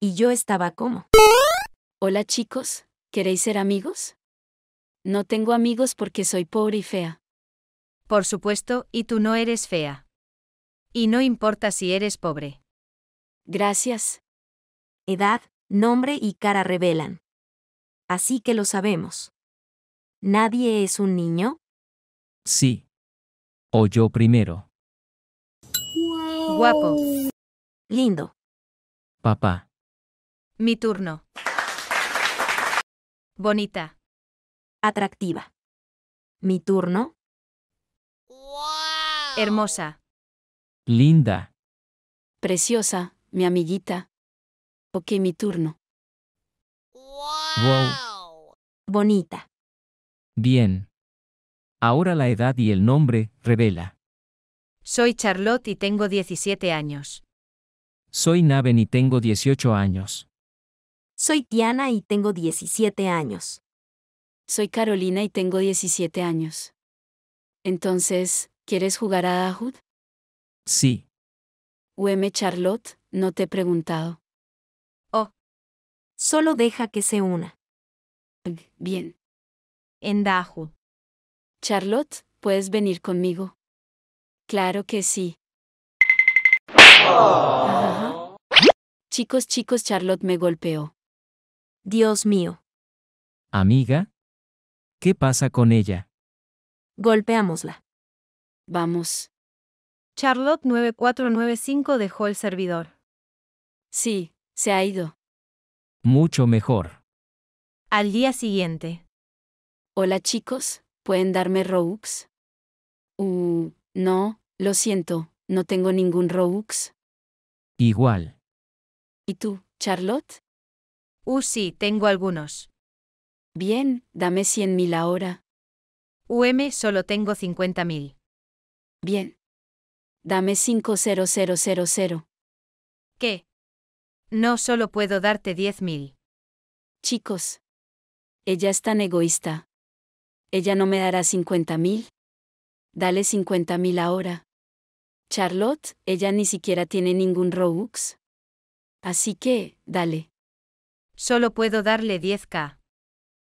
y yo estaba como. Hola chicos, ¿queréis ser amigos? No tengo amigos porque soy pobre y fea. Por supuesto, y tú no eres fea. Y no importa si eres pobre. Gracias. Edad, nombre y cara revelan. Así que lo sabemos. ¿Nadie es un niño? Sí. O yo primero. Guapo. Lindo. Papá. Mi turno. Bonita. Atractiva. Mi turno. Hermosa. Linda. Preciosa, mi amiguita. Ok, mi turno. Wow. Bonita. Bien. Ahora la edad y el nombre, revela. Soy Charlotte y tengo 17 años. Soy Nave y tengo 18 años. Soy Tiana y tengo 17 años. Soy Carolina y tengo 17 años. Entonces, ¿quieres jugar a Dahoud? Sí. UM Charlotte, no te he preguntado. Oh. Solo deja que se una. Bien. En Dahoud. Charlotte, ¿puedes venir conmigo? Claro que sí. Oh. Chicos, chicos, Charlotte me golpeó. Dios mío. Amiga. ¿Qué pasa con ella? Golpeámosla. Vamos. Charlotte 9495 dejó el servidor. Sí, se ha ido. Mucho mejor. Al día siguiente. Hola chicos, ¿pueden darme Robux? Uh, no, lo siento, no tengo ningún Robux. Igual. ¿Y tú, Charlotte? Uh, sí, tengo algunos. Bien, dame 100.000 ahora. UM, solo tengo 50.000. Bien. Dame cinco ¿Qué? No solo puedo darte 10.000. Chicos. Ella es tan egoísta. Ella no me dará 50.000? Dale 50.000 ahora. Charlotte, ella ni siquiera tiene ningún Robux. Así que, dale. Solo puedo darle 10k.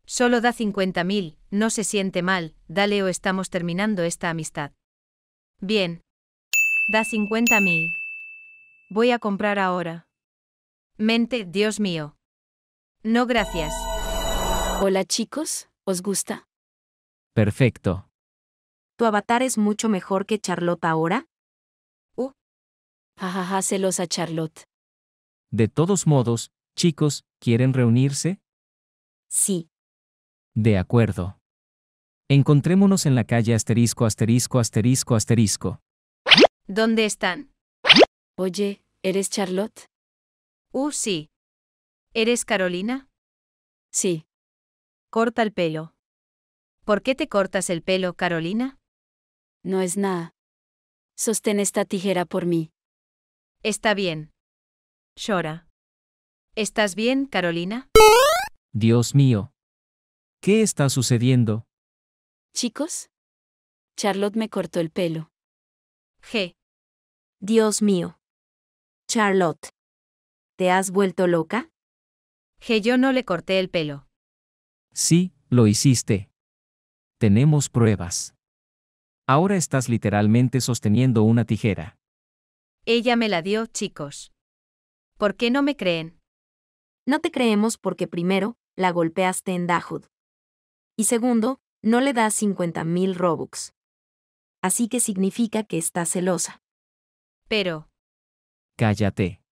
Solo da 50.000, no se siente mal, dale o estamos terminando esta amistad. Bien. Da 50.000. Voy a comprar ahora. Mente, Dios mío. No gracias. Hola chicos, ¿os gusta? Perfecto. ¿Tu avatar es mucho mejor que Charlotte ahora? Uh. Jajaja, celosa Charlotte. De todos modos, Chicos, ¿quieren reunirse? Sí. De acuerdo. Encontrémonos en la calle asterisco asterisco asterisco asterisco. ¿Dónde están? Oye, ¿eres Charlotte? Uh, sí. ¿Eres Carolina? Sí. Corta el pelo. ¿Por qué te cortas el pelo, Carolina? No es nada. Sostén esta tijera por mí. Está bien. Llora. ¿Estás bien, Carolina? Dios mío. ¿Qué está sucediendo? Chicos. Charlotte me cortó el pelo. G. Dios mío. Charlotte. ¿Te has vuelto loca? G. Yo no le corté el pelo. Sí, lo hiciste. Tenemos pruebas. Ahora estás literalmente sosteniendo una tijera. Ella me la dio, chicos. ¿Por qué no me creen? no te creemos porque primero, la golpeaste en Dahud. Y segundo, no le das 50.000 Robux. Así que significa que está celosa. Pero... Cállate.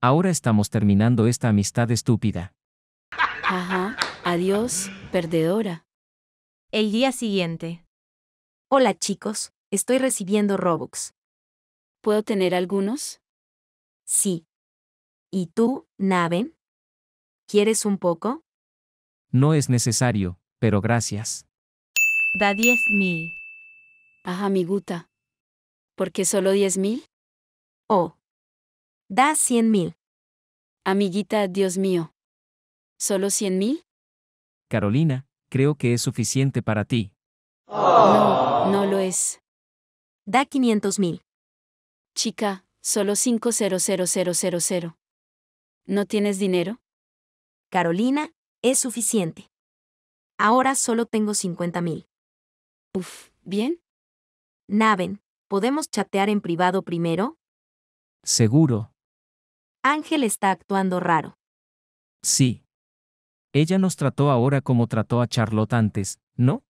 Ahora estamos terminando esta amistad estúpida. Ajá, adiós, perdedora. El día siguiente. Hola chicos, estoy recibiendo Robux. ¿Puedo tener algunos? Sí. ¿Y tú, Naven? ¿Quieres un poco? No es necesario, pero gracias. Da diez mil. Ah, amiguta. ¿Por qué solo diez mil? Oh. Da cien mil. Amiguita, Dios mío. ¿Solo cien mil? Carolina, creo que es suficiente para ti. No, no lo es. Da 500 mil. Chica, solo 500000. ¿No tienes dinero? Carolina, es suficiente. Ahora solo tengo 50 mil. Uf, bien. Naven, ¿podemos chatear en privado primero? Seguro. Ángel está actuando raro. Sí. Ella nos trató ahora como trató a Charlotte antes, ¿no?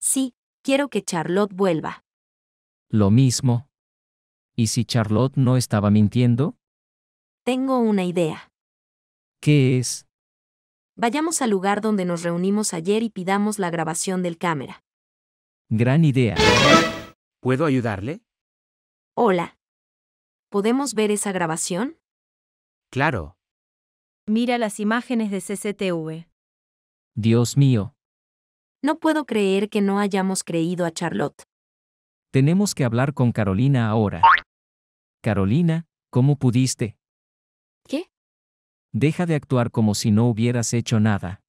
Sí, quiero que Charlotte vuelva. Lo mismo. ¿Y si Charlotte no estaba mintiendo? Tengo una idea. ¿Qué es? Vayamos al lugar donde nos reunimos ayer y pidamos la grabación del cámara. Gran idea. ¿Puedo ayudarle? Hola. ¿Podemos ver esa grabación? Claro. Mira las imágenes de CCTV. Dios mío. No puedo creer que no hayamos creído a Charlotte. Tenemos que hablar con Carolina ahora. Carolina, ¿cómo pudiste? ¿Qué? Deja de actuar como si no hubieras hecho nada.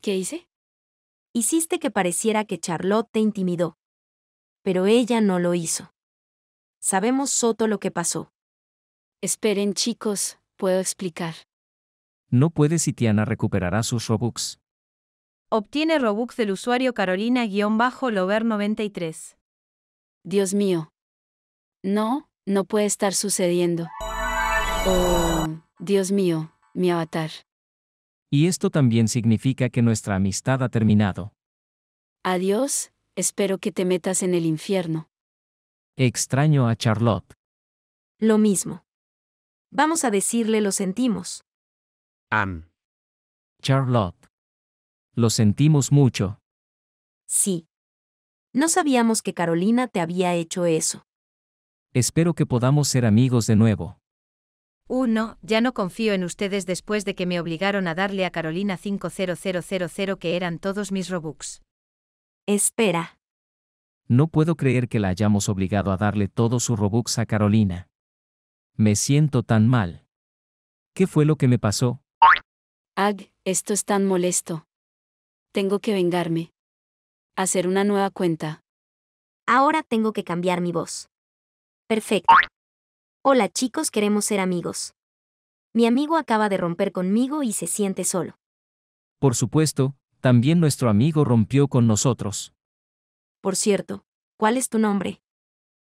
¿Qué hice? Hiciste que pareciera que Charlotte te intimidó. Pero ella no lo hizo. Sabemos Soto lo que pasó. Esperen chicos, puedo explicar. No puede si Tiana recuperará sus Robux. Obtiene Robux del usuario Carolina-Lover93. Dios mío. No, no puede estar sucediendo. Oh. Dios mío, mi avatar. Y esto también significa que nuestra amistad ha terminado. Adiós, espero que te metas en el infierno. Extraño a Charlotte. Lo mismo. Vamos a decirle lo sentimos. Am. Charlotte. Lo sentimos mucho. Sí. No sabíamos que Carolina te había hecho eso. Espero que podamos ser amigos de nuevo. Uno, ya no confío en ustedes después de que me obligaron a darle a Carolina 50000 que eran todos mis Robux. Espera. No puedo creer que la hayamos obligado a darle todos sus Robux a Carolina. Me siento tan mal. ¿Qué fue lo que me pasó? Ag, esto es tan molesto. Tengo que vengarme. Hacer una nueva cuenta. Ahora tengo que cambiar mi voz. Perfecto. Hola chicos, queremos ser amigos. Mi amigo acaba de romper conmigo y se siente solo. Por supuesto, también nuestro amigo rompió con nosotros. Por cierto, ¿cuál es tu nombre?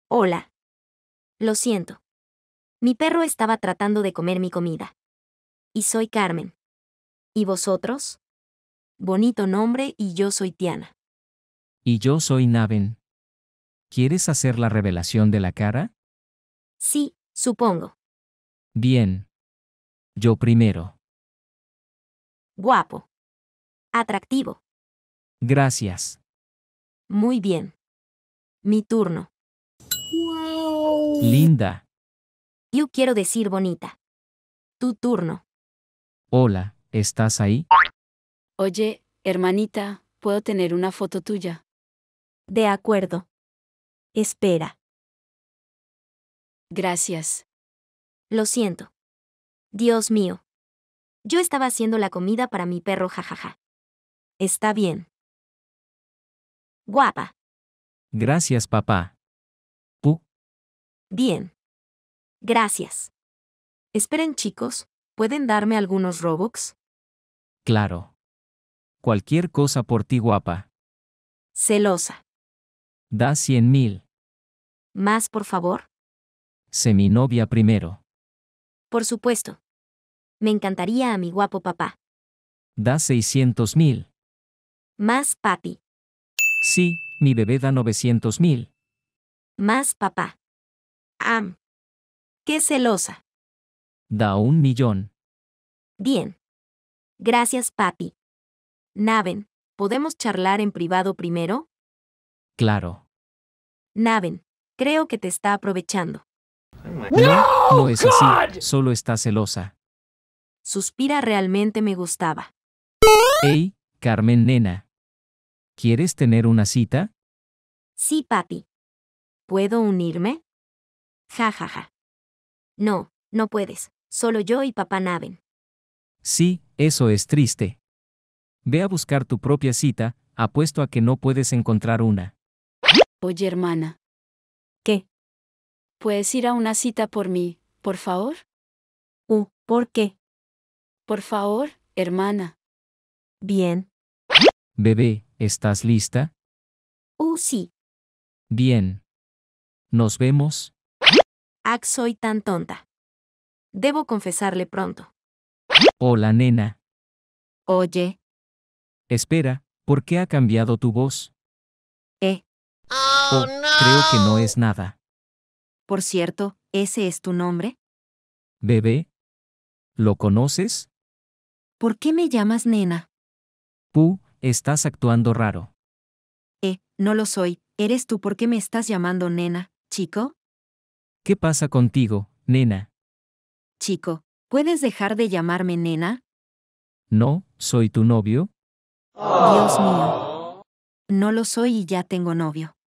Hola. Lo siento. Mi perro estaba tratando de comer mi comida. Y soy Carmen. ¿Y vosotros? Bonito nombre y yo soy Tiana. Y yo soy Naven. ¿Quieres hacer la revelación de la cara? Sí, supongo. Bien. Yo primero. Guapo. Atractivo. Gracias. Muy bien. Mi turno. Linda. Yo quiero decir bonita. Tu turno. Hola, ¿estás ahí? Oye, hermanita, ¿puedo tener una foto tuya? De acuerdo. Espera. Gracias. Lo siento. Dios mío. Yo estaba haciendo la comida para mi perro, jajaja. Está bien. Guapa. Gracias, papá. ¿Tú? Bien. Gracias. Esperen, chicos, ¿pueden darme algunos Robux? Claro. Cualquier cosa por ti, guapa. Celosa. Da cien mil. Más, por favor. Sé mi novia primero. Por supuesto. Me encantaría a mi guapo papá. Da 600 mil. Más papi. Sí, mi bebé da 900 mil. Más papá. Am. Qué celosa. Da un millón. Bien. Gracias, papi. Naven, ¿podemos charlar en privado primero? Claro. Naven, creo que te está aprovechando. No, no es así, solo está celosa. Suspira realmente me gustaba. Hey, Carmen nena. ¿Quieres tener una cita? Sí, papi. ¿Puedo unirme? Ja, ja, ja. No, no puedes. Solo yo y papá naven. Sí, eso es triste. Ve a buscar tu propia cita, apuesto a que no puedes encontrar una. Oye, hermana, ¿Puedes ir a una cita por mí, por favor? Uh, ¿por qué? Por favor, hermana. Bien. Bebé, ¿estás lista? Uh, sí. Bien. Nos vemos. ¡Ah, soy tan tonta. Debo confesarle pronto. Hola, nena. Oye. Espera, ¿por qué ha cambiado tu voz? Eh. Oh, creo que no es nada. Por cierto, ¿ese es tu nombre? Bebé. ¿Lo conoces? ¿Por qué me llamas nena? Pu, estás actuando raro. Eh, no lo soy. ¿Eres tú por qué me estás llamando nena, chico? ¿Qué pasa contigo, nena? Chico, ¿puedes dejar de llamarme nena? No, soy tu novio. Dios mío. No lo soy y ya tengo novio.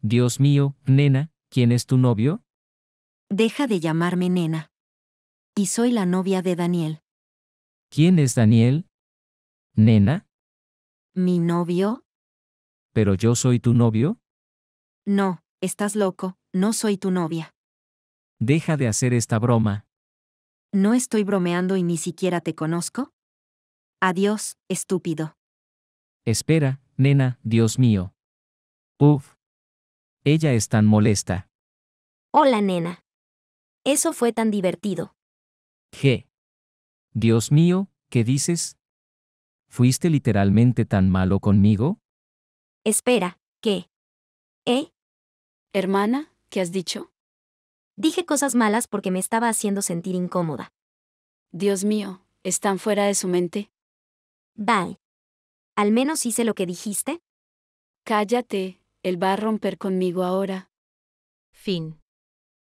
Dios mío, nena, ¿Quién es tu novio? Deja de llamarme nena. Y soy la novia de Daniel. ¿Quién es Daniel? ¿Nena? ¿Mi novio? ¿Pero yo soy tu novio? No, estás loco, no soy tu novia. Deja de hacer esta broma. No estoy bromeando y ni siquiera te conozco. Adiós, estúpido. Espera, nena, Dios mío. Uf. Ella es tan molesta. Hola, nena. Eso fue tan divertido. ¿Qué? Dios mío, ¿qué dices? ¿Fuiste literalmente tan malo conmigo? Espera, ¿qué? ¿Eh? Hermana, ¿qué has dicho? Dije cosas malas porque me estaba haciendo sentir incómoda. Dios mío, ¿están fuera de su mente? Bye. ¿Al menos hice lo que dijiste? Cállate, él va a romper conmigo ahora. Fin.